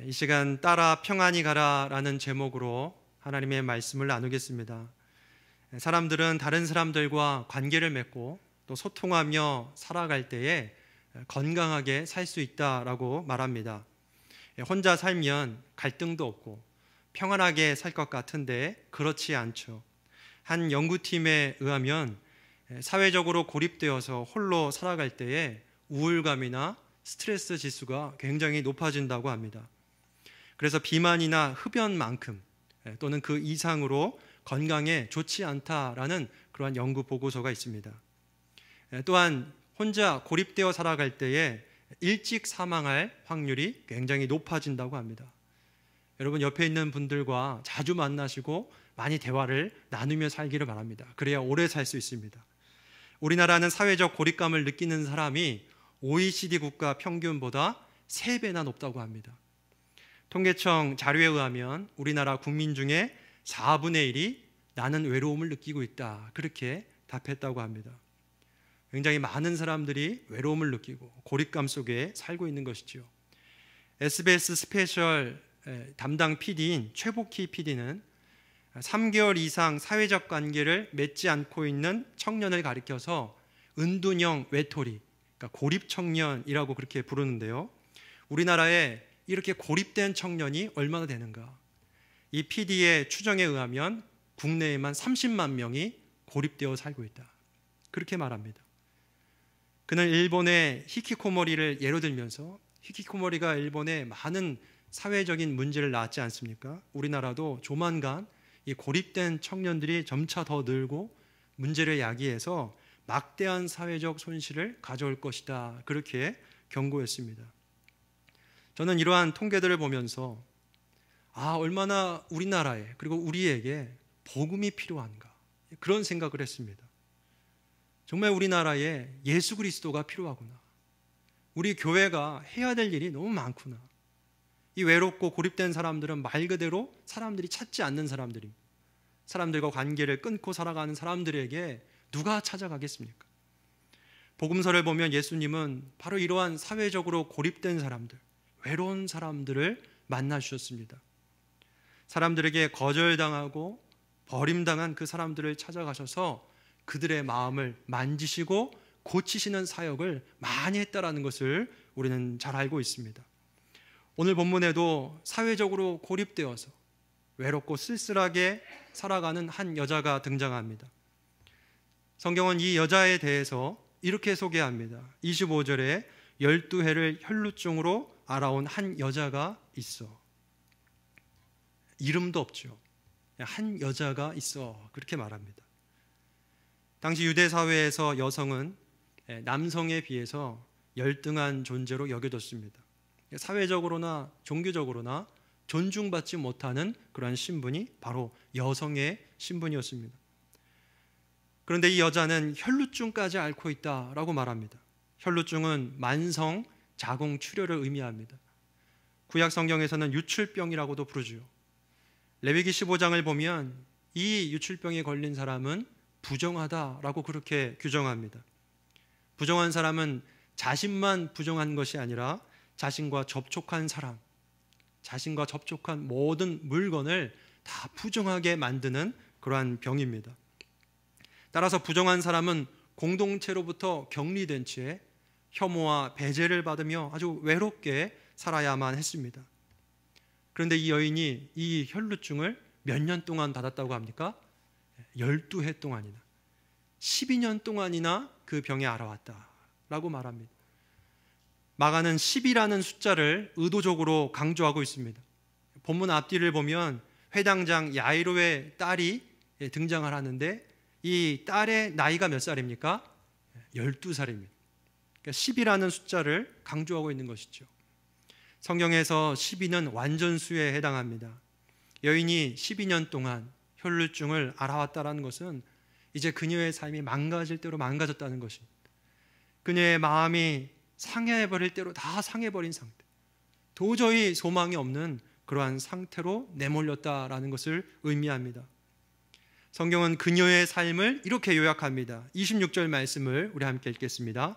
예, 이 시간 따라 평안히 가라라는 제목으로 하나님의 말씀을 나누겠습니다. 예, 사람들은 다른 사람들과 관계를 맺고 또 소통하며 살아갈 때에 예, 건강하게 살 수 있다라고 말합니다. 혼자 살면 갈등도 없고 평안하게 살 것 같은데 그렇지 않죠. 한 연구팀에 의하면 사회적으로 고립되어서 홀로 살아갈 때에 우울감이나 스트레스 지수가 굉장히 높아진다고 합니다. 그래서 비만이나 흡연만큼 예, 또는 그 이상으로 건강에 좋지 않다라는 그러한 연구 보고서가 있습니다. 예, 또한 혼자 고립되어 살아갈 때에 일찍 사망할 확률이 굉장히 높아진다고 합니다. 여러분 옆에 있는 분들과 자주 만나시고 많이 대화를 나누며 살기를 바랍니다. 그래야 오래 살 수 있습니다. 우리나라는 사회적 고립감을 느끼는 사람이 OECD 국가 평균보다 3배나 높다고 합니다. 통계청 자료에 의하면 우리나라 국민 중에 4분의 1이 나는 외로움을 느끼고 있다. 그렇게 답했다고 합니다. 굉장히 많은 사람들이 외로움을 느끼고 고립감 속에 살고 있는 것이지요. SBS 스페셜 담당 PD인 최복희 PD는 3개월 이상 사회적 관계를 맺지 않고 있는 청년을 가리켜서 은둔형 외톨이, 그러니까 고립 청년이라고 그렇게 부르는데요. 우리나라에 이렇게 고립된 청년이 얼마나 되는가? 이 PD의 추정에 의하면 국내에만 30만 명이 고립되어 살고 있다. 그렇게 말합니다. 그는 일본의 히키코모리를 예로 들면서 히키코모리가 일본에 많은 사회적인 문제를 낳지 았 않습니까? 우리나라도 조만간 이 고립된 청년들이 점차 더 늘고 문제를 야기해서 막대한 사회적 손실을 가져올 것이다. 그렇게 경고했습니다. 저는 이러한 통계들을 보면서 아, 얼마나 우리나라에 그리고 우리에게 복음이 필요한가 그런 생각을 했습니다. 정말 우리나라에 예수 그리스도가 필요하구나. 우리 교회가 해야 될 일이 너무 많구나. 이 외롭고 고립된 사람들은 말 그대로 사람들이 찾지 않는 사람들이 사람들과 관계를 끊고 살아가는 사람들에게 누가 찾아가겠습니까? 복음서를 보면 예수님은 바로 이러한 사회적으로 고립된 사람들, 외로운 사람들을 만나 주셨습니다. 사람들에게 거절당하고 버림당한 그 사람들을 찾아가셔서 그들의 마음을 만지시고 고치시는 사역을 많이 했다라는 것을 우리는 잘 알고 있습니다. 오늘 본문에도 사회적으로 고립되어서 외롭고 쓸쓸하게 살아가는 한 여자가 등장합니다. 성경은 이 여자에 대해서 이렇게 소개합니다. 25절에 열두 해를 혈루증으로 알아온 한 여자가 있어. 이름도 없죠. 한 여자가 있어. 그렇게 말합니다. 당시 유대 사회에서 여성은 예, 남성에 비해서 열등한 존재로 여겨졌습니다. 사회적으로나 종교적으로나 존중받지 못하는 그러한 신분이 바로 여성의 신분이었습니다. 그런데 이 여자는 혈루증까지 앓고 있다라고 말합니다. 혈루증은 만성 자궁 출혈을 의미합니다. 구약 성경에서는 유출병이라고도 부르죠. 레위기 15장을 보면 이 유출병에 걸린 사람은 부정하다라고 그렇게 규정합니다. 부정한 사람은 자신만 부정한 것이 아니라 자신과 접촉한 사람, 자신과 접촉한 모든 물건을 다 부정하게 만드는 그러한 병입니다. 따라서 부정한 사람은 공동체로부터 격리된 채 혐오와 배제를 받으며 아주 외롭게 살아야만 했습니다. 그런데 이 여인이 이 혈루증을 몇 년 동안 받았다고 합니까? 1 2회 동안이나 12년 동안이나 그 병에 알아왔다라고 말합니다. 마가는 10이라는 숫자를 의도적으로 강조하고 있습니다. 본문 앞뒤를 보면 회당장 야이로의 딸이 등장을 하는데 이 딸의 나이가 몇 살입니까? 12살입니다. 그러니까 10이라는 숫자를 강조하고 있는 것이죠. 성경에서 12는 완전수에 해당합니다. 여인이 12년 동안 혈류증을 알아왔다는 라 것은 이제 그녀의 삶이 망가질 대로 망가졌다는 것입니다 그녀의 마음이 상해버릴 대로 다 상해버린 상태 도저히 소망이 없는 그러한 상태로 내몰렸다라는 것을 의미합니다. 성경은 그녀의 삶을 이렇게 요약합니다. 26절 말씀을 우리 함께 읽겠습니다.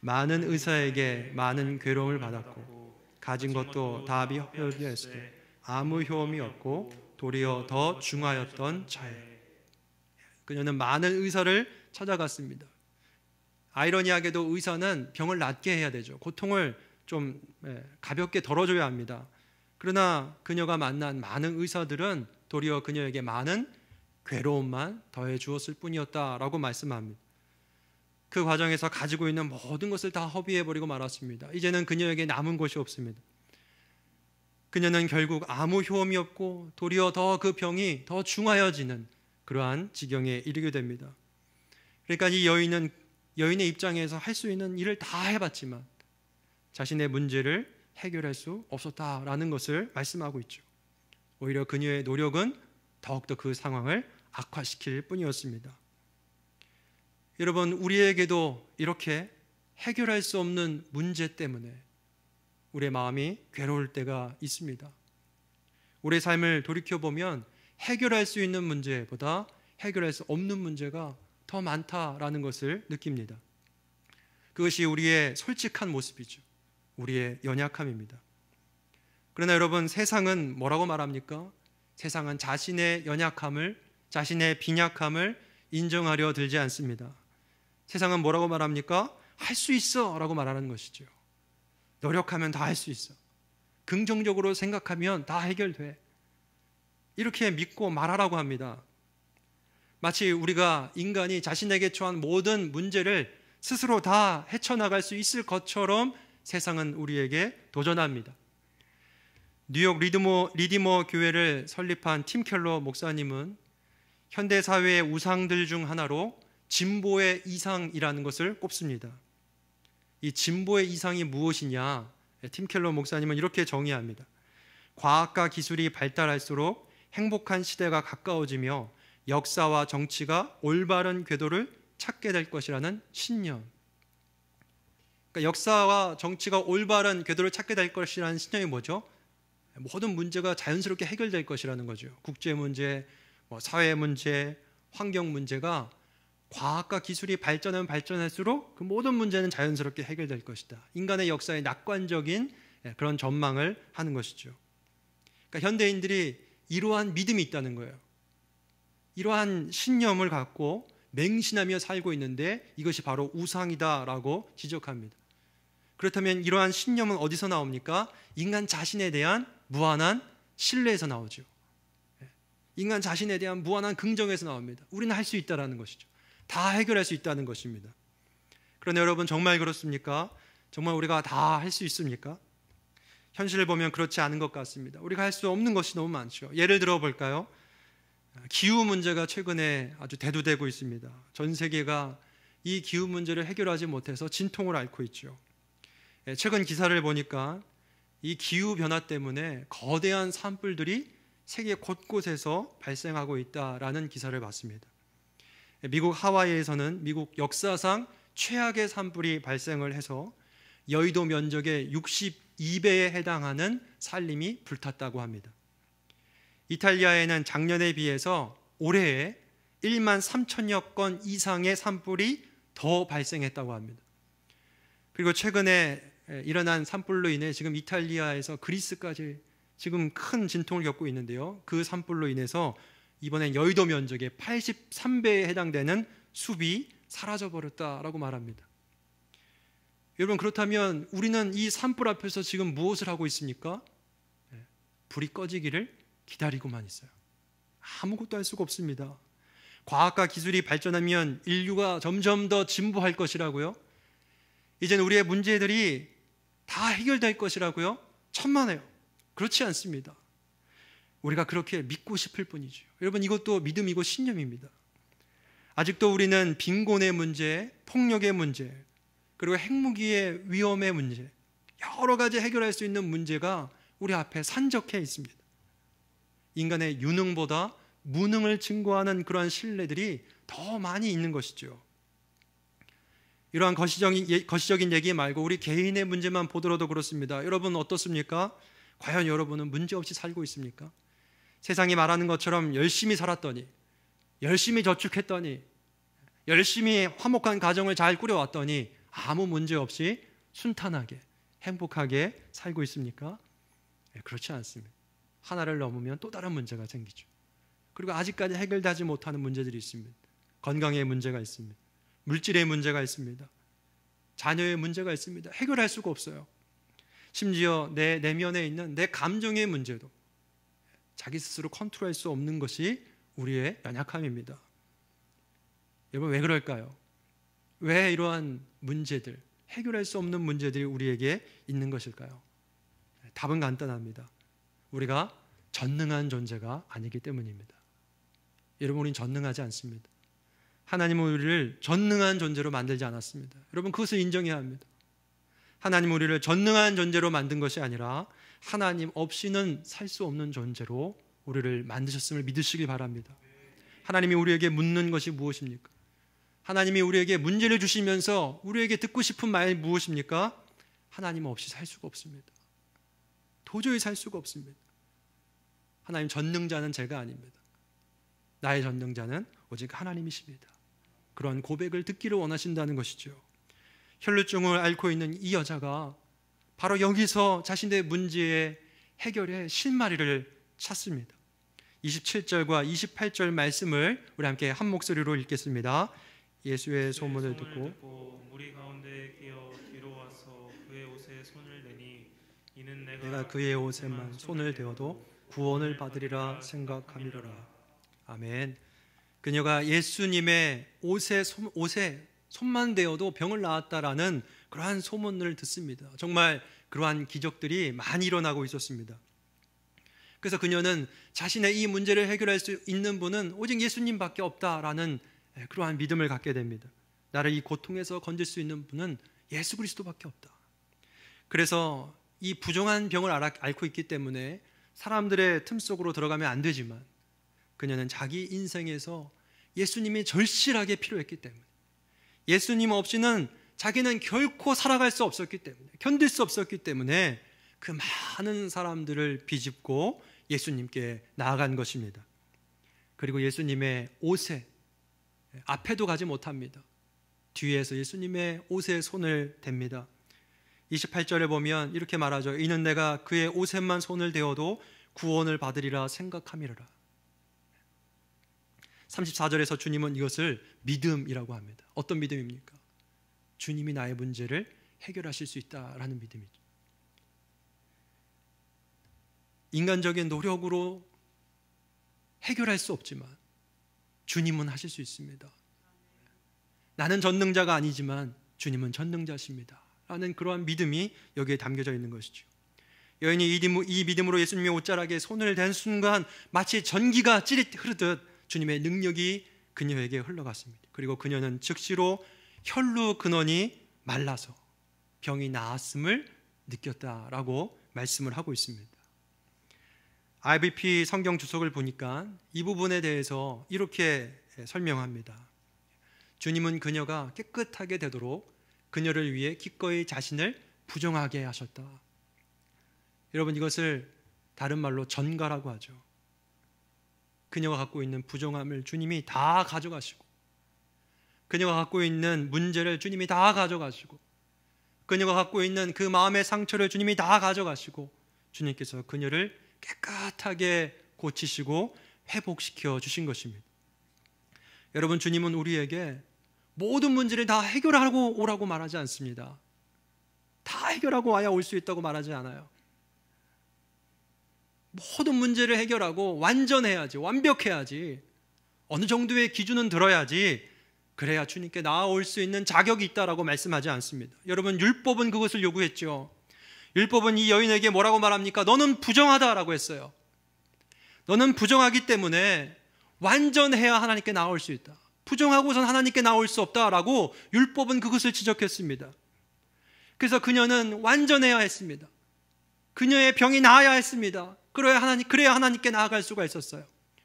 많은 의사에게 많은 괴로움을 받았고 가진 것도 다 비협력했을 때 아무 효험이 없고 도리어 더 중하였던 자예 그녀는 많은 의사를 찾아갔습니다. 아이러니하게도 의사는 병을 낫게 해야 되죠. 고통을 좀 예, 가볍게 덜어줘야 합니다. 그러나 그녀가 만난 많은 의사들은 도리어 그녀에게 많은 괴로움만 더해 주었을 뿐이었다라고 말씀합니다. 그 과정에서 가지고 있는 모든 것을 다 허비해버리고 말았습니다. 이제는 그녀에게 남은 것이 없습니다. 그녀는 결국 아무 효험이 없고 도리어 더 그 병이 더 중하여지는 그러한 지경에 이르게 됩니다. 그러니까 이 여인은 여인의 입장에서 할 수 있는 일을 다 해봤지만 자신의 문제를 해결할 수 없었다라는 것을 말씀하고 있죠. 오히려 그녀의 노력은 더욱더 그 상황을 악화시킬 뿐이었습니다. 여러분 우리에게도 이렇게 해결할 수 없는 문제 때문에 우리의 마음이 괴로울 때가 있습니다. 우리의 삶을 돌이켜 보면 해결할 수 있는 문제보다 해결할 수 없는 문제가 더 많다라는 것을 느낍니다. 그것이 우리의 솔직한 모습이죠. 우리의 연약함입니다. 그러나 여러분 세상은 뭐라고 말합니까? 세상은 자신의 연약함을 자신의 빈약함을 인정하려 들지 않습니다. 세상은 뭐라고 말합니까? 할 수 있어 라고 말하는 것이죠. 노력하면 다 할 수 있어. 긍정적으로 생각하면 다 해결돼. 이렇게 믿고 말하라고 합니다. 마치 우리가 인간이 자신에게 처한 모든 문제를 스스로 다 헤쳐나갈 수 있을 것처럼 세상은 우리에게 도전합니다. 뉴욕 리드모, 리디머 교회를 설립한 팀 켈러 목사님은 현대 사회의 우상들 중 하나로 진보의 이상이라는 것을 꼽습니다. 이 진보의 이상이 무엇이냐? 예, 팀 켈러 목사님은 이렇게 정의합니다. 과학과 기술이 발달할수록 행복한 시대가 가까워지며 역사와 정치가 올바른 궤도를 찾게 될 것이라는 신념. 그러니까 역사와 정치가 올바른 궤도를 찾게 될 것이라는 신념이 뭐죠? 모든 문제가 자연스럽게 해결될 것이라는 거죠. 국제 문제, 뭐 사회 문제, 환경 문제가 과학과 기술이 발전하면 발전할수록 그 모든 문제는 자연스럽게 해결될 것이다. 인간의 역사에 낙관적인 예, 그런 전망을 하는 것이죠. 그러니까 현대인들이 이러한 믿음이 있다는 거예요. 이러한 신념을 갖고 맹신하며 살고 있는데 이것이 바로 우상이다라고 지적합니다. 그렇다면 이러한 신념은 어디서 나옵니까? 인간 자신에 대한 무한한 신뢰에서 나오죠. 예, 인간 자신에 대한 무한한 긍정에서 나옵니다. 우리는 할 수 있다라는 것이죠. 다 해결할 수 있다는 것입니다. 그런데 여러분 정말 그렇습니까? 정말 우리가 다 할 수 있습니까? 현실을 보면 그렇지 않은 것 같습니다. 우리가 할 수 없는 것이 너무 많죠. 예를 들어 볼까요? 기후 문제가 최근에 아주 대두되고 있습니다. 전 세계가 이 기후 문제를 해결하지 못해서 진통을 앓고 있죠. 예, 최근 기사를 보니까 이 기후 변화 때문에 거대한 산불들이 세계 곳곳에서 발생하고 있다라는 기사를 봤습니다. 미국 하와이에서는 미국 역사상 최악의 산불이 발생을 해서 여의도 면적의 62배에 해당하는 산림이 불탔다고 합니다. 이탈리아에는 작년에 비해서 올해에 1만 3천여 건 이상의 산불이 더 발생했다고 합니다. 그리고 최근에 일어난 산불로 인해 지금 이탈리아에서 그리스까지 지금 큰 진통을 겪고 있는데요. 그 산불로 인해서 이번엔 여의도 면적의 83배에 해당되는 숲이 사라져 버렸다라고 말합니다. 여러분 그렇다면 우리는 이 산불 앞에서 지금 무엇을 하고 있습니까? 네, 불이 꺼지기를 기다리고만 있어요. 아무것도 할 수가 없습니다. 과학과 기술이 발전하면 인류가 점점 더 진보할 것이라고요. 이젠 우리의 문제들이 다 해결될 것이라고요. 천만에요. 그렇지 않습니다. 우리가 그렇게 믿고 싶을 뿐이죠. 여러분 이것도 믿음이고 신념입니다. 아직도 우리는 빈곤의 문제, 폭력의 문제, 그리고 핵무기의 위험의 문제, 여러 가지 해결할 수 있는 문제가 우리 앞에 산적해 있습니다. 인간의 유능보다 무능을 증거하는 그러한 신뢰들이 더 많이 있는 것이죠. 이러한 거시적인, 거시적인 얘기 말고 우리 개인의 문제만 보더라도 그렇습니다. 여러분 어떻습니까? 과연 여러분은 문제 없이 살고 있습니까? 세상이 말하는 것처럼 열심히 살았더니 열심히 저축했더니 열심히 화목한 가정을 잘 꾸려왔더니 아무 문제 없이 순탄하게 행복하게 살고 있습니까? 네, 그렇지 않습니다. 하나를 넘으면 또 다른 문제가 생기죠. 그리고 아직까지 해결되지 못하는 문제들이 있습니다. 건강의 문제가 있습니다. 물질의 문제가 있습니다. 자녀의 문제가 있습니다. 해결할 수가 없어요. 심지어 내 내면에 있는 내 감정의 문제도 자기 스스로 컨트롤할 수 없는 것이 우리의 연약함입니다. 여러분 왜 그럴까요? 왜 이러한 문제들 해결할 수 없는 문제들이 우리에게 있는 것일까요? 답은 간단합니다. 우리가 전능한 존재가 아니기 때문입니다. 여러분 우리는 전능하지 않습니다. 하나님은 우리를 전능한 존재로 만들지 않았습니다. 여러분 그것을 인정해야 합니다. 하나님 우리를 전능한 존재로 만든 것이 아니라 하나님 없이는 살 수 없는 존재로 우리를 만드셨음을 믿으시길 바랍니다. 하나님이 우리에게 묻는 것이 무엇입니까? 하나님이 우리에게 문제를 주시면서 우리에게 듣고 싶은 말이 무엇입니까? 하나님 없이 살 수가 없습니다. 도저히 살 수가 없습니다. 하나님 전능자는 제가 아닙니다. 나의 전능자는 오직 하나님이십니다. 그런 고백을 듣기를 원하신다는 것이죠. 혈류증을 앓고 있는 이 여자가 바로 여기서 자신의 문제의 해결의 실마리를 찾습니다. 27절과 28절 말씀을 우리 함께 한 목소리로 읽겠습니다. 예수의 소문을 듣고, 무리 가운데 끼어 뒤로 와서 그의 옷에 손을 내니 이는 내가, 내가 그의 옷에만 손을 대어도 구원을 받으리라 생각함이로라. 아멘. 그녀가 예수님의 옷에 손, 옷에 손만 대어도 병을 나았다라는 그러한 소문을 듣습니다. 정말 그러한 기적들이 많이 일어나고 있었습니다. 그래서 그녀는 자신의 이 문제를 해결할 수 있는 분은 오직 예수님밖에 없다라는 예, 그러한 믿음을 갖게 됩니다. 나를 이 고통에서 건질 수 있는 분은 예수 그리스도밖에 없다. 그래서 이 부정한 병을 앓고 있기 때문에 사람들의 틈 속으로 들어가면 안 되지만 그녀는 자기 인생에서 예수님이 절실하게 필요했기 때문에 예수님 없이는 자기는 결코 살아갈 수 없었기 때문에 견딜 수 없었기 때문에 그 많은 사람들을 비집고 예수님께 나아간 것입니다. 그리고 예수님의 옷에 앞에도 가지 못합니다. 뒤에서 예수님의 옷에 손을 댑니다. 28절에 보면 이렇게 말하죠. 이는 내가 그의 옷에만 손을 대어도 구원을 받으리라 생각함이라. 34절에서 주님은 이것을 믿음이라고 합니다. 어떤 믿음입니까? 주님이 나의 문제를 해결하실 수 있다라는 믿음이죠. 인간적인 노력으로 해결할 수 없지만 주님은 하실 수 있습니다. 나는 전능자가 아니지만 주님은 전능자십니다. 라는 그러한 믿음이 여기에 담겨져 있는 것이죠. 여인이 이 믿음으로 예수님의 옷자락에 손을 댄 순간 마치 전기가 찌릿 흐르듯 주님의 능력이 그녀에게 흘러갔습니다. 그리고 그녀는 즉시로 혈루 근원이 말라서 병이 나았음을 느꼈다라고 말씀을 하고 있습니다. IBP 성경 주석을 보니까 이 부분에 대해서 이렇게 설명합니다. 주님은 그녀가 깨끗하게 되도록 그녀를 위해 기꺼이 자신을 부정하게 하셨다. 여러분 이것을 다른 말로 전가라고 하죠. 그녀가 갖고 있는 부정함을 주님이 다 가져가시고 그녀가 갖고 있는 문제를 주님이 다 가져가시고 그녀가 갖고 있는 그 마음의 상처를 주님이 다 가져가시고 주님께서 그녀를 깨끗하게 고치시고 회복시켜 주신 것입니다. 여러분 주님은 우리에게 모든 문제를 다 해결하고 오라고 말하지 않습니다. 다 해결하고 와야 올 수 있다고 말하지 않아요. 모든 문제를 해결하고 완전해야지, 완벽해야지, 어느 정도의 기준은 들어야지 그래야 주님께 나아올 수 있는 자격이 있다라고 말씀하지 않습니다. 여러분 율법은 그것을 요구했죠. 율법은 이 여인에게 뭐라고 말합니까? 너는 부정하다라고 했어요. 너는 부정하기 때문에 완전해야 하나님께 나올 수 있다. 부정하고선 하나님께 나올 수 없다라고 율법은 그것을 지적했습니다. 그래서 그녀는 완전해야 했습니다. 그녀의 병이 나아야 했습니다. 그래야 하나님 그래야 하나님께 나아갈 수가 있었어요.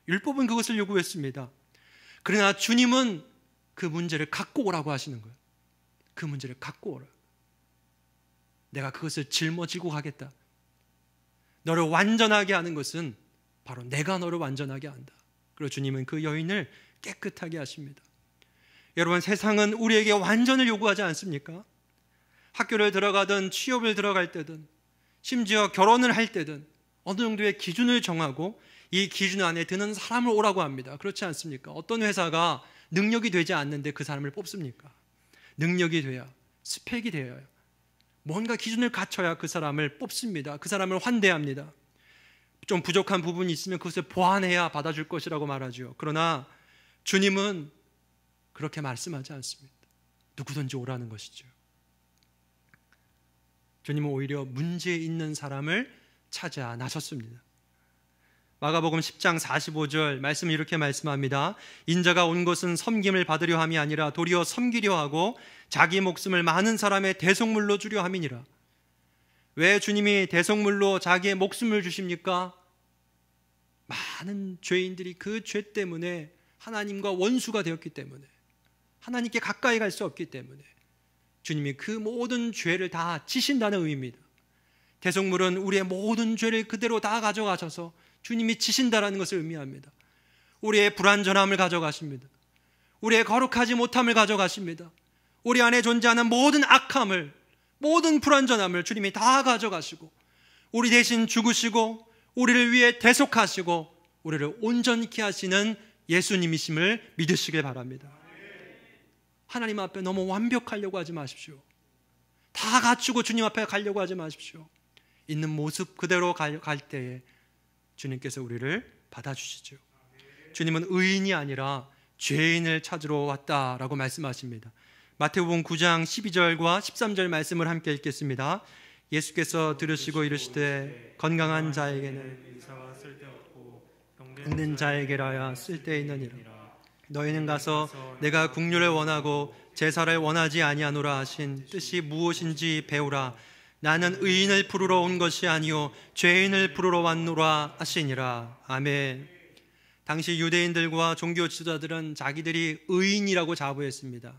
율법은 그것을 요구했습니다. 그러나 주님은 그 문제를 갖고 오라고 하시는 거예요. 그 문제를 갖고 오라. 내가 그것을 짊어지고 가겠다. 너를 완전하게 하는 것은 바로 내가 너를 완전하게 한다. 그리고 주님은 그 여인을 깨끗하게 하십니다. 여러분 세상은 우리에게 완전을 요구하지 않습니까? 학교를 들어가든 취업을 들어갈 때든 심지어 결혼을 할 때든 어느 정도의 기준을 정하고 이 기준 안에 드는 사람을 오라고 합니다. 그렇지 않습니까? 어떤 회사가 능력이 되지 않는데 그 사람을 뽑습니까? 능력이 돼야 스펙이 되어야 뭔가 기준을 갖춰야 그 사람을 뽑습니다. 그 사람을 환대합니다. 좀 부족한 부분이 있으면 그것을 보완해야 받아줄 것이라고 말하지요. 그러나 주님은 그렇게 말씀하지 않습니다. 누구든지 오라는 것이죠. 주님은 오히려 문제 있는 사람을 찾아 나섰습니다. 마가복음 10장 45절 말씀이 이렇게 말씀합니다. 인자가 온 것은 섬김을 받으려 함이 아니라 도리어 섬기려 하고 자기 목숨을 많은 사람의 대속물로 주려 함이니라. 왜 주님이 대속물로 자기의 목숨을 주십니까? 많은 죄인들이 그 죄 때문에 하나님과 원수가 되었기 때문에 하나님께 가까이 갈 수 없기 때문에 주님이 그 모든 죄를 다 지신다는 의미입니다. 대속물은 우리의 모든 죄를 그대로 다 가져가셔서 주님이 지신다라는 것을 의미합니다. 우리의 불완전함을 가져가십니다. 우리의 거룩하지 못함을 가져가십니다. 우리 안에 존재하는 모든 악함을, 모든 불완전함을 주님이 다 가져가시고, 우리 대신 죽으시고, 우리를 위해 대속하시고, 우리를 온전케 하시는 예수님이심을 믿으시길 바랍니다. 하나님 앞에 너무 완벽하려고 하지 마십시오. 다 갖추고 주님 앞에 가려고 하지 마십시오. 있는 모습 그대로 갈, 때에 주님께서 우리를 받아주시죠. 주님은 의인이 아니라 죄인을 찾으러 왔다라고 말씀하십니다. 마태복음 9장 12절과 13절 말씀을 함께 읽겠습니다. 예수께서 들으시고 이르시되 건강한 자에게는 쓸데 없고 있는 자에게라야 쓸데 있느니라. 너희는 가서 내가 국류를 원하고 제사를 원하지 아니하노라 하신 뜻이 무엇인지 배우라. 나는 의인을 부르러 온 것이 아니요 죄인을 부르러 왔노라 하시니라. 아멘. 당시 유대인들과 종교 지도자들은 자기들이 의인이라고 자부했습니다.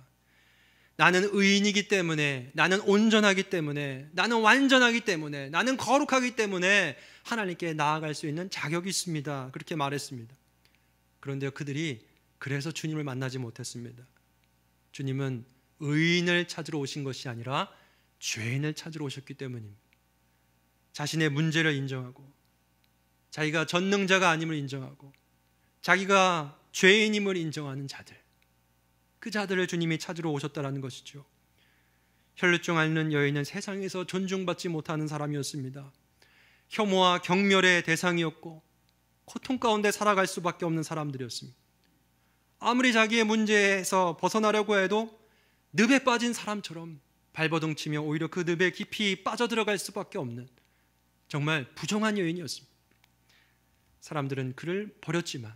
나는 의인이기 때문에, 나는 온전하기 때문에, 나는 완전하기 때문에, 나는 거룩하기 때문에 하나님께 나아갈 수 있는 자격이 있습니다. 그렇게 말했습니다. 그런데 그들이 그래서 주님을 만나지 못했습니다. 주님은 의인을 찾으러 오신 것이 아니라 죄인을 찾으러 오셨기 때문입니다. 자신의 문제를 인정하고 자기가 전능자가 아님을 인정하고 자기가 죄인임을 인정하는 자들 그 자들을 주님이 찾으러 오셨다라는 것이죠. 혈루증 앓는 여인은 세상에서 존중받지 못하는 사람이었습니다. 혐오와 경멸의 대상이었고 고통 가운데 살아갈 수밖에 없는 사람들이었습니다. 아무리 자기의 문제에서 벗어나려고 해도 늪에 빠진 사람처럼 발버둥 치며 오히려 그 늪에 깊이 빠져들어갈 수밖에 없는 정말 부정한 여인이었습니다. 사람들은 그를 버렸지만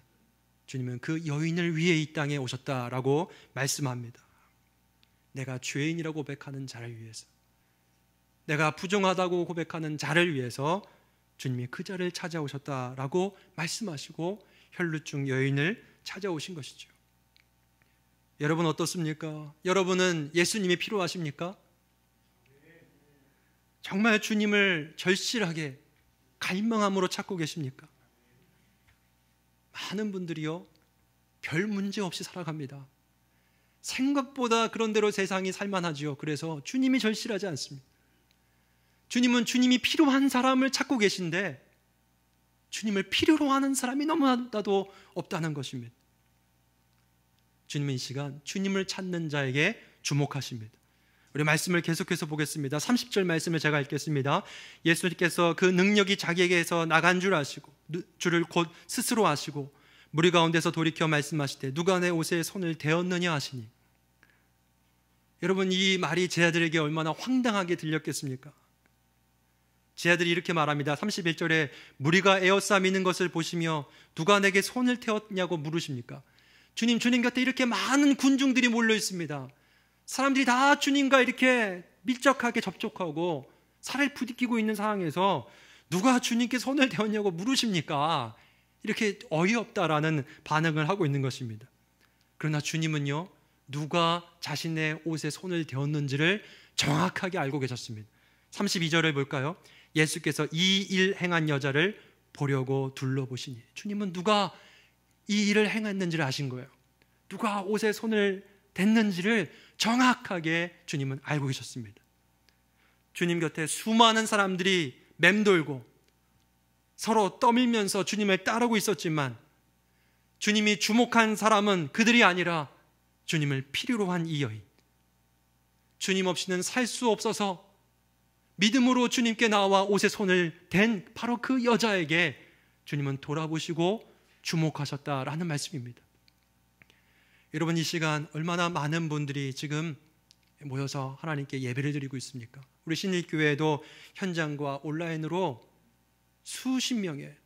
주님은 그 여인을 위해 이 땅에 오셨다라고 말씀합니다. 내가 죄인이라고 고백하는 자를 위해서 내가 부정하다고 고백하는 자를 위해서 주님이 그 자를 찾아오셨다라고 말씀하시고 혈루증 여인을 찾아오신 것이죠. 여러분 어떻습니까? 여러분은 예수님이 필요하십니까? 정말 주님을 절실하게 갈망함으로 찾고 계십니까? 많은 분들이요, 별 문제 없이 살아갑니다. 생각보다 그런대로 세상이 살만하지요. 그래서 주님이 절실하지 않습니다. 주님은 주님이 필요한 사람을 찾고 계신데, 주님을 필요로 하는 사람이 너무나도 없다는 것입니다. 주님은 이 시간 주님을 찾는 자에게 주목하십니다. 우리 말씀을 계속해서 보겠습니다. 30절 말씀을 제가 읽겠습니다. 예수님께서 그 능력이 자기에게서 나간 줄 아시고 줄을 곧 스스로 아시고 무리 가운데서 돌이켜 말씀하시되 누가 내 옷에 손을 대었느냐 하시니 여러분 이 말이 제자들에게 얼마나 황당하게 들렸겠습니까? 제자들이 이렇게 말합니다. 31절에 무리가 에어싸있는 것을 보시며 누가 내게 손을 태웠냐고 물으십니까? 주님 주님 곁에 이렇게 많은 군중들이 몰려 있습니다. 사람들이 다 주님과 이렇게 밀적하게 접촉하고 살을 부딪히고 있는 상황에서 누가 주님께 손을 대었냐고 물으십니까? 이렇게 어이없다라는 반응을 하고 있는 것입니다. 그러나 주님은요, 누가 자신의 옷에 손을 대었는지를 정확하게 알고 계셨습니다. 32절을 볼까요? 예수께서 이 일 행한 여자를 보려고 둘러보시니 주님은 누가 이 일을 행했는지를 아신 거예요. 누가 옷에 손을 댔는지를 정확하게 주님은 알고 계셨습니다. 주님 곁에 수많은 사람들이 맴돌고 서로 떠밀면서 주님을 따르고 있었지만 주님이 주목한 사람은 그들이 아니라 주님을 필요로 한 이 여인. 주님 없이는 살 수 없어서 믿음으로 주님께 나와 옷에 손을 댄 바로 그 여자에게 주님은 돌아보시고 주목하셨다라는 말씀입니다. 여러분 이 시간 얼마나 많은 분들이 지금 모여서 하나님께 예배를 드리고 있습니까? 우리 신일교회도 현장과 온라인으로 수십 명의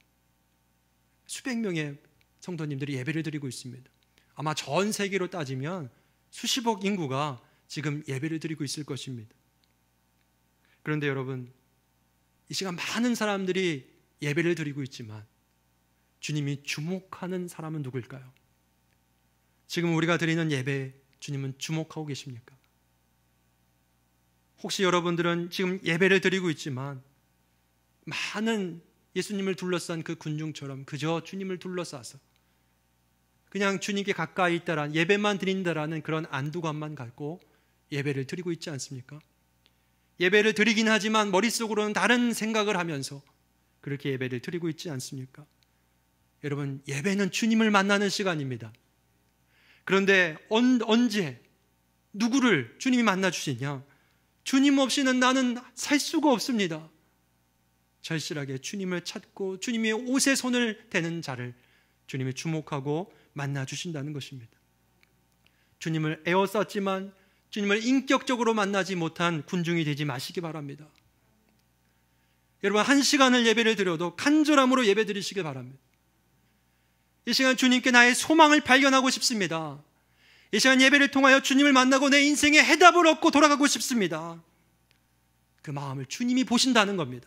수백 명의 성도님들이 예배를 드리고 있습니다. 아마 전 세계로 따지면 수십억 인구가 지금 예배를 드리고 있을 것입니다. 그런데 여러분, 이 시간 많은 사람들이 예배를 드리고 있지만 주님이 주목하는 사람은 누구일까요? 지금 우리가 드리는 예배 주님은 주목하고 계십니까? 혹시 여러분들은 지금 예배를 드리고 있지만 많은 예수님을 둘러싼 그 군중처럼 그저 주님을 둘러싸서 그냥 주님께 가까이 있다란 예배만 드린다라는 그런 안도감만 갖고 예배를 드리고 있지 않습니까? 예배를 드리긴 하지만 머릿속으로는 다른 생각을 하면서 그렇게 예배를 드리고 있지 않습니까? 여러분, 예배는 주님을 만나는 시간입니다. 그런데 언, 언제 누구를 주님이 만나 주시냐? 주님 없이는 나는 살 수가 없습니다. 절실하게 주님을 찾고 주님의 옷에 손을 대는 자를 주님이 주목하고 만나 주신다는 것입니다. 주님을 애워쌌지만 주님을 인격적으로 만나지 못한 군중이 되지 마시기 바랍니다. 여러분 한 시간을 예배를 드려도 간절함으로 예배 드리시길 바랍니다. 이 시간 주님께 나의 소망을 발견하고 싶습니다. 이 시간 예배를 통하여 주님을 만나고 내인생에 해답을 얻고 돌아가고 싶습니다. 그 마음을 주님이 보신다는 겁니다.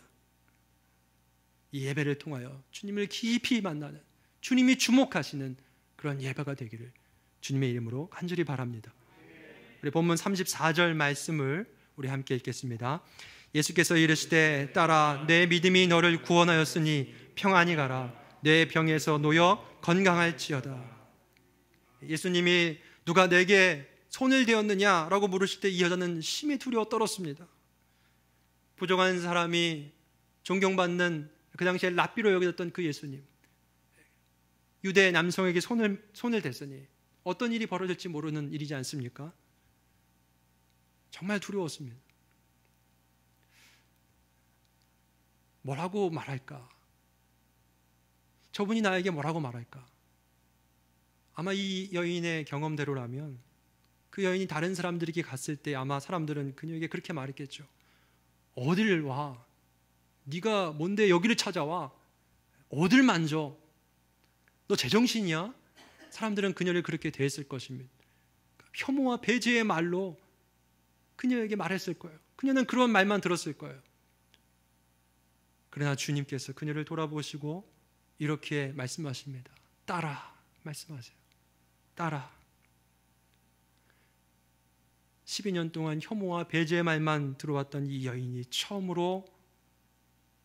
이 예배를 통하여 주님을 깊이 만나는 주님이 주목하시는 그런 예배가 되기를 주님의 이름으로 간절히 바랍니다. 우리 본문 34절 말씀을 우리 함께 읽겠습니다. 예수께서 이르시되 따라 내 믿음이 너를 구원하였으니 평안히 가라 내 병에서 놓여 건강할지어다. 예수님이 누가 내게 손을 대었느냐라고 물으실 때 이 여자는 심히 두려워 떨었습니다. 부정한 사람이 존경받는 그 당시에 랍비로 여겨졌던 그 예수님. 유대 남성에게 손을, 손을 댔으니 어떤 일이 벌어질지 모르는 일이지 않습니까? 정말 두려웠습니다. 뭐라고 말할까? 저분이 나에게 뭐라고 말할까? 아마 이 여인의 경험대로라면 그 여인이 다른 사람들에게 갔을 때 아마 사람들은 그녀에게 그렇게 말했겠죠. 어딜 와? 네가 뭔데 여기를 찾아와? 어딜 만져? 너 제정신이야? 사람들은 그녀를 그렇게 대했을 것입니다. 혐오와 배제의 말로 그녀에게 말했을 거예요. 그녀는 그런 말만 들었을 거예요. 그러나 주님께서 그녀를 돌아보시고 이렇게 말씀하십니다. 따라 말씀하세요. 따라. 12년 동안 혐오와 배제의 말만 들어왔던 이 여인이 처음으로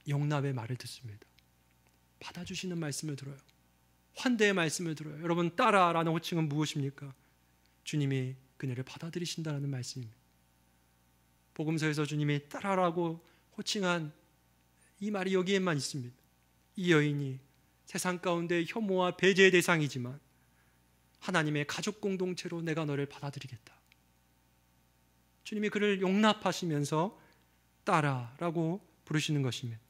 용납의 말을 듣습니다. 받아주시는 말씀을 들어요. 환대의 말씀을 들어요. 여러분 따라라는 호칭은 무엇입니까? 주님이 그녀를 받아들이신다는 말씀입니다. 복음서에서 주님이 따라라고 호칭한 이 말이 여기에만 있습니다. 이 여인이 세상 가운데 혐오와 배제의 대상이지만 하나님의 가족 공동체로 내가 너를 받아들이겠다. 주님이 그를 용납하시면서 따라라고 부르시는 것입니다.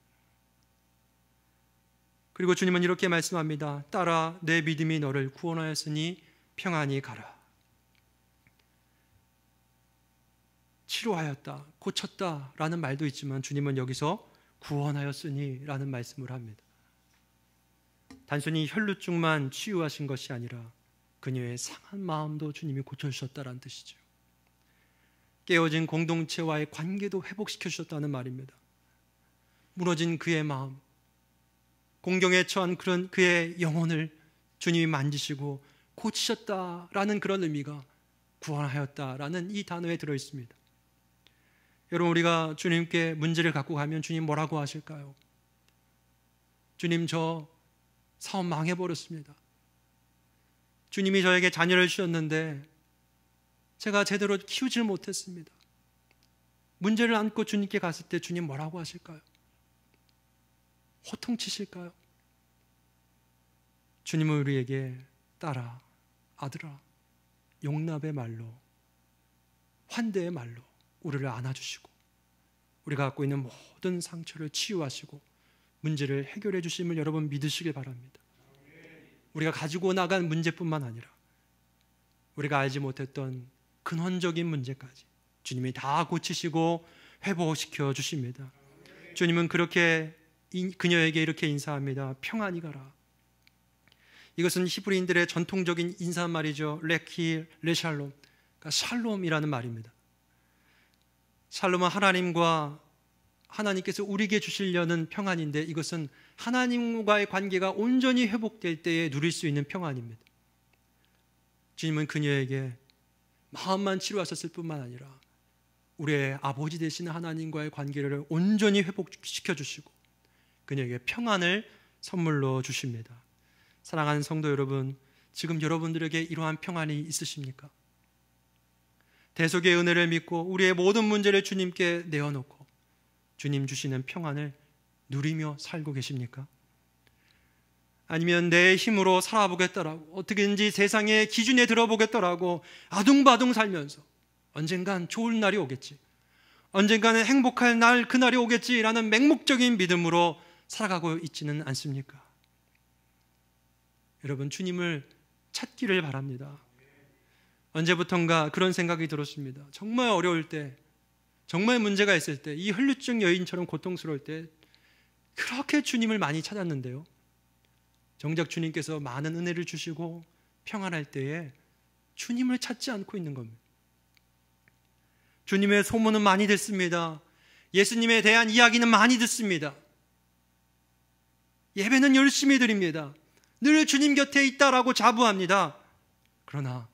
그리고 주님은 이렇게 말씀합니다. 따라 내 믿음이 너를 구원하였으니 평안히 가라. 치료하였다, 고쳤다라는 말도 있지만 주님은 여기서 구원하였으니라는 말씀을 합니다. 단순히 혈루증만 치유하신 것이 아니라 그녀의 상한 마음도 주님이 고쳐주셨다는 뜻이죠. 깨어진 공동체와의 관계도 회복시켜 주셨다는 말입니다. 무너진 그의 마음, 공경에 처한 그런 그의 영혼을 주님이 만지시고 고치셨다라는 그런 의미가 구원하였다라는 이 단어에 들어 있습니다. 여러분 우리가 주님께 문제를 갖고 가면 주님 뭐라고 하실까요? 주님 저 사업 망해버렸습니다. 주님이 저에게 자녀를 주셨는데 제가 제대로 키우질 못했습니다. 문제를 안고 주님께 갔을 때 주님 뭐라고 하실까요? 호통치실까요? 주님은 우리에게 따라 아들아, 용납의 말로, 환대의 말로 우리를 안아주시고 우리가 갖고 있는 모든 상처를 치유하시고 문제를 해결해 주심을 여러분 믿으시길 바랍니다. 우리가 가지고 나간 문제뿐만 아니라 우리가 알지 못했던 근원적인 문제까지 주님이 다 고치시고 회복시켜 주십니다. 주님은 그렇게 그녀에게 이렇게 인사합니다. 평안히 가라. 이것은 히브리인들의 전통적인 인사말이죠. 레키 레샬롬. 그러니까 샬롬이라는 말입니다. 샬롬은 하나님과 하나님께서 우리에게 주시려는 평안인데 이것은 하나님과의 관계가 온전히 회복될 때에 누릴 수 있는 평안입니다. 주님은 그녀에게 마음만 치료하셨을 뿐만 아니라 우리의 아버지 되신 하나님과의 관계를 온전히 회복시켜 주시고 그녀에게 평안을 선물로 주십니다. 사랑하는 성도 여러분, 지금 여러분들에게 이러한 평안이 있으십니까? 대속의 은혜를 믿고 우리의 모든 문제를 주님께 내어놓고 주님 주시는 평안을 누리며 살고 계십니까? 아니면 내 힘으로 살아보겠더라고 어떻게든지 세상의 기준에 들어보겠더라고 아둥바둥 살면서 언젠간 좋은 날이 오겠지 언젠가는 행복할 날 그날이 오겠지라는 맹목적인 믿음으로 살아가고 있지는 않습니까? 여러분 주님을 찾기를 바랍니다. 언제부턴가 그런 생각이 들었습니다. 정말 어려울 때 정말 문제가 있을 때, 이 혈류증 여인처럼 고통스러울 때, 그렇게 주님을 많이 찾았는데요. 정작 주님께서 많은 은혜를 주시고 평안할 때에 주님을 찾지 않고 있는 겁니다. 주님의 소문은 많이 듣습니다. 예수님에 대한 이야기는 많이 듣습니다. 예배는 열심히 드립니다. 늘 주님 곁에 있다라고 자부합니다. 그러나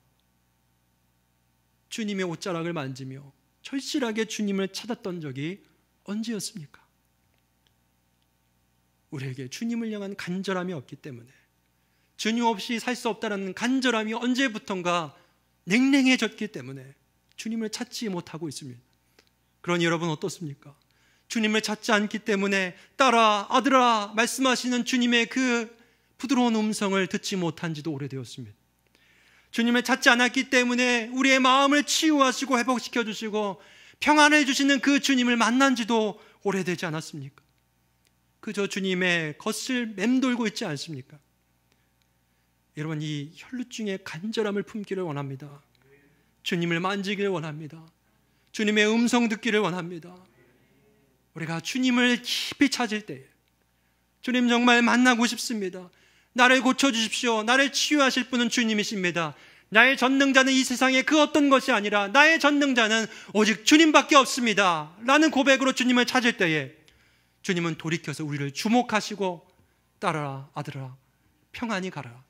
주님의 옷자락을 만지며 절실하게 주님을 찾았던 적이 언제였습니까? 우리에게 주님을 향한 간절함이 없기 때문에 주님 없이 살 수없다는 간절함이 언제부턴가 냉랭해졌기 때문에 주님을 찾지 못하고 있습니다. 그러니 여러분 어떻습니까? 주님을 찾지 않기 때문에 따라 아들아 말씀하시는 주님의 그 부드러운 음성을 듣지 못한 지도 오래되었습니다. 주님을 찾지 않았기 때문에 우리의 마음을 치유하시고 회복시켜 주시고 평안해 주시는 그 주님을 만난 지도 오래되지 않았습니까? 그저 주님의 것을 맴돌고 있지 않습니까? 여러분 이 혈루증의 간절함을 품기를 원합니다. 주님을 만지기를 원합니다. 주님의 음성 듣기를 원합니다. 우리가 주님을 깊이 찾을 때 주님 정말 만나고 싶습니다. 나를 고쳐주십시오. 나를 치유하실 분은 주님이십니다. 나의 전능자는 이세상에그 어떤 것이 아니라 나의 전능자는 오직 주님밖에 없습니다. 라는 고백으로 주님을 찾을 때에 주님은 돌이켜서 우리를 주목하시고 따라라 아들아 평안히 가라.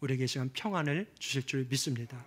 우리에게 시간 평안을 주실 줄 믿습니다.